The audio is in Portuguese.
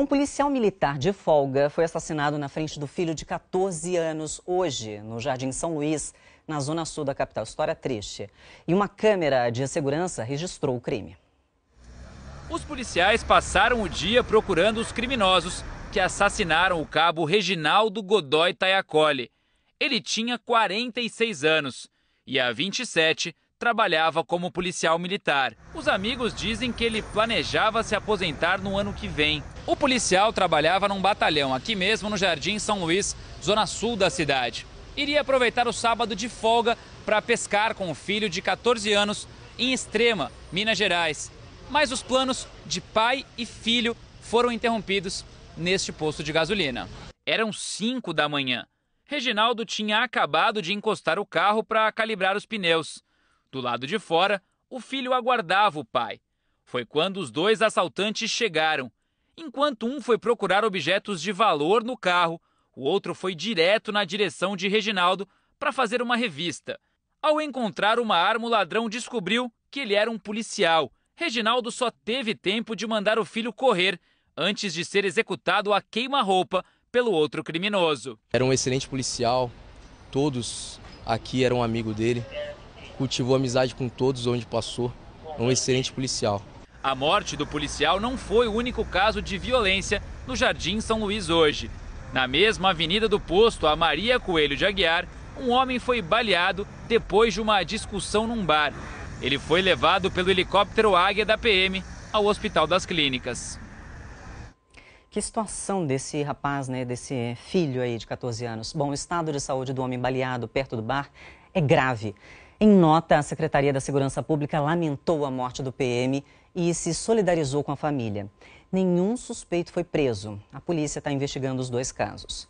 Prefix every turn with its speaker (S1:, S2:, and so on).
S1: Um policial militar de folga foi assassinado na frente do filho de 14 anos hoje, no Jardim São Luís, na zona sul da capital. História triste. E uma câmera de segurança registrou o crime.
S2: Os policiais passaram o dia procurando os criminosos que assassinaram o cabo Reginaldo Godoy Tayacoli. Ele tinha 46 anos e, há 27, trabalhava como policial militar. Os amigos dizem que ele planejava se aposentar no ano que vem. O policial trabalhava num batalhão aqui mesmo no Jardim São Luís, zona sul da cidade. Iria aproveitar o sábado de folga para pescar com o filho de 14 anos em Extrema, Minas Gerais. Mas os planos de pai e filho foram interrompidos neste posto de gasolina. Eram 5 da manhã. Reginaldo tinha acabado de encostar o carro para calibrar os pneus. Do lado de fora, o filho aguardava o pai. Foi quando os dois assaltantes chegaram. Enquanto um foi procurar objetos de valor no carro, o outro foi direto na direção de Reginaldo para fazer uma revista. Ao encontrar uma arma, o ladrão descobriu que ele era um policial. Reginaldo só teve tempo de mandar o filho correr antes de ser executado a queima-roupa pelo outro criminoso.
S3: Era um excelente policial, todos aqui eram amigos dele cultivou amizade com todos onde passou. É um excelente policial.
S2: A morte do policial não foi o único caso de violência no Jardim São Luís hoje. Na mesma avenida do posto, a Maria Coelho de Aguiar, um homem foi baleado depois de uma discussão num bar. Ele foi levado pelo helicóptero Águia da PM ao Hospital das Clínicas.
S1: Que situação desse rapaz, né, desse filho aí de 14 anos. Bom, o estado de saúde do homem baleado perto do bar é grave. Em nota, a Secretaria da Segurança Pública lamentou a morte do PM e se solidarizou com a família. Nenhum suspeito foi preso. A polícia está investigando os dois casos.